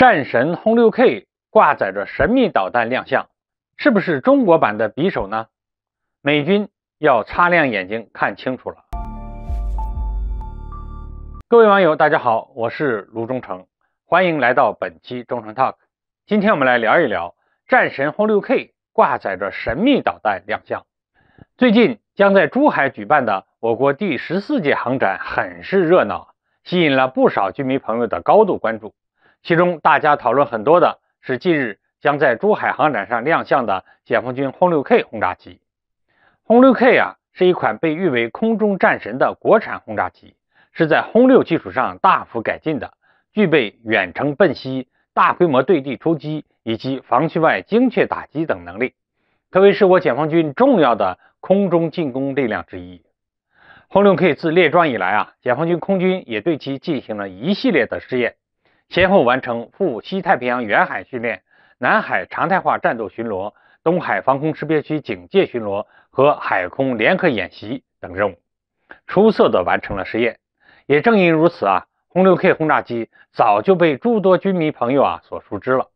战神轰六 K 挂载着神秘导弹亮相，是不是中国版的匕首呢？美军要擦亮眼睛看清楚了。各位网友，大家好，我是卢忠诚，欢迎来到本期忠诚 Talk。今天我们来聊一聊战神轰六 K 挂载着神秘导弹亮相。最近将在珠海举办的我国第十四届航展很是热闹，吸引了不少军迷朋友的高度关注。其中，大家讨论很多的是近日将在珠海航展上亮相的解放军轰六 K 轰炸机。轰六 K 啊，是一款被誉为空中战神的国产轰炸机，是在轰六基础上大幅改进的，具备远程奔袭、大规模对地出击以及防区外精确打击等能力，可谓是我解放军重要的空中进攻力量之一。轰六 K 自列装以来啊，解放军空军也对其进行了一系列的试验。先后完成赴西太平洋远海训练、南海常态化战斗巡逻、东海防空识别区警戒巡逻和海空联合演习等任务，出色的完成了试验。也正因如此啊，轰六 K 轰炸机早就被诸多军迷朋友啊所熟知了。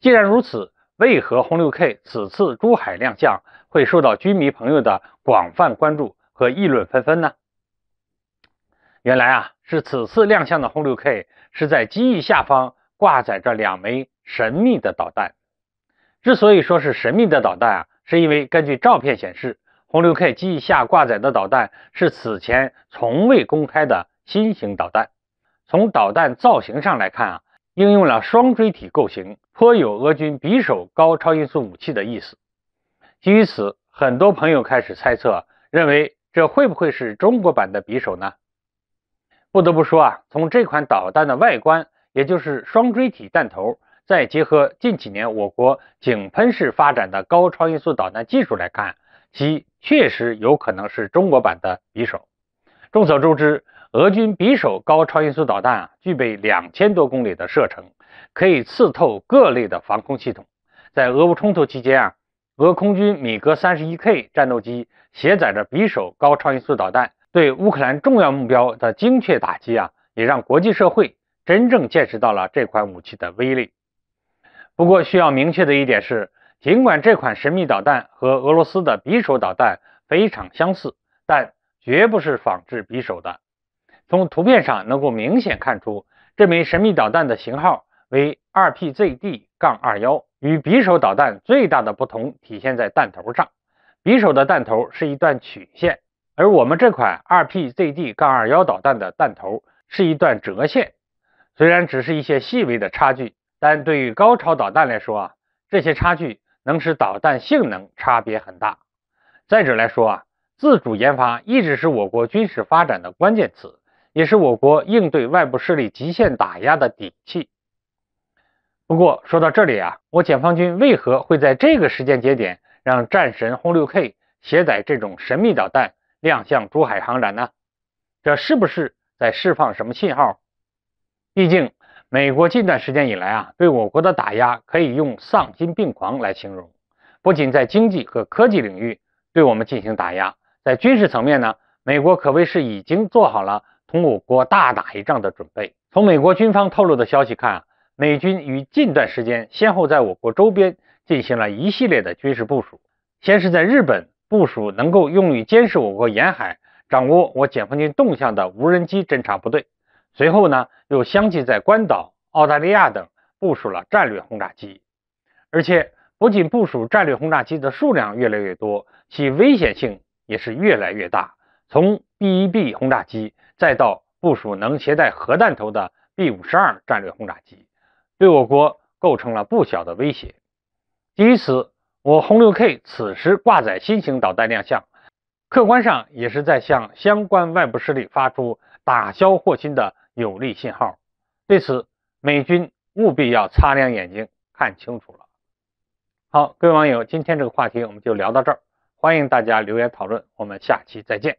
既然如此，为何轰六 K 此次珠海亮相会受到军迷朋友的广泛关注和议论纷纷呢？原来啊，是此次亮相的轰六 K 是在机翼下方挂载着两枚神秘的导弹。之所以说是神秘的导弹啊，是因为根据照片显示，轰六 K 机翼下挂载的导弹是此前从未公开的新型导弹。从导弹造型上来看啊，应用了双锥体构型，颇有俄军匕首高超音速武器的意思。基于此，很多朋友开始猜测，认为这会不会是中国版的匕首呢？不得不说啊，从这款导弹的外观，也就是双锥体弹头，再结合近几年我国井喷式发展的高超音速导弹技术来看，其确实有可能是中国版的匕首。众所周知，俄军匕首高超音速导弹啊，具备两千多公里的射程，可以刺透各类的防空系统。在俄乌冲突期间啊，俄空军米格三十一 K 战斗机携载着匕首高超音速导弹。对乌克兰重要目标的精确打击啊，也让国际社会真正见识到了这款武器的威力。不过，需要明确的一点是，尽管这款神秘导弹和俄罗斯的匕首导弹非常相似，但绝不是仿制匕首的。从图片上能够明显看出，这枚神秘导弹的型号为2 P Z D 杠二幺，与匕首导弹最大的不同体现在弹头上。匕首的弹头是一段曲线。而我们这款 r P Z D 杠二幺导弹的弹头是一段折线，虽然只是一些细微的差距，但对于高超导弹来说啊，这些差距能使导弹性能差别很大。再者来说啊，自主研发一直是我国军事发展的关键词，也是我国应对外部势力极限打压的底气。不过说到这里啊，我解放军为何会在这个时间节点让战神轰六 K 载这种神秘导弹？亮相珠海航展呢？这是不是在释放什么信号？毕竟美国近段时间以来啊，对我国的打压可以用丧心病狂来形容。不仅在经济和科技领域对我们进行打压，在军事层面呢，美国可谓是已经做好了同我国大打一仗的准备。从美国军方透露的消息看，美军于近段时间先后在我国周边进行了一系列的军事部署，先是在日本。部署能够用于监视我国沿海、掌握我解放军动向的无人机侦察部队。随后呢，又相继在关岛、澳大利亚等部署了战略轰炸机。而且，不仅部署战略轰炸机的数量越来越多，其危险性也是越来越大。从 B 一 B 轰炸机，再到部署能携带核弹头的 B 五十二战略轰炸机，对我国构成了不小的威胁。基于此，我轰 6K 此时挂载新型导弹亮相，客观上也是在向相关外部势力发出打消祸心的有力信号。对此，美军务必要擦亮眼睛，看清楚了。好，各位网友，今天这个话题我们就聊到这儿，欢迎大家留言讨论，我们下期再见。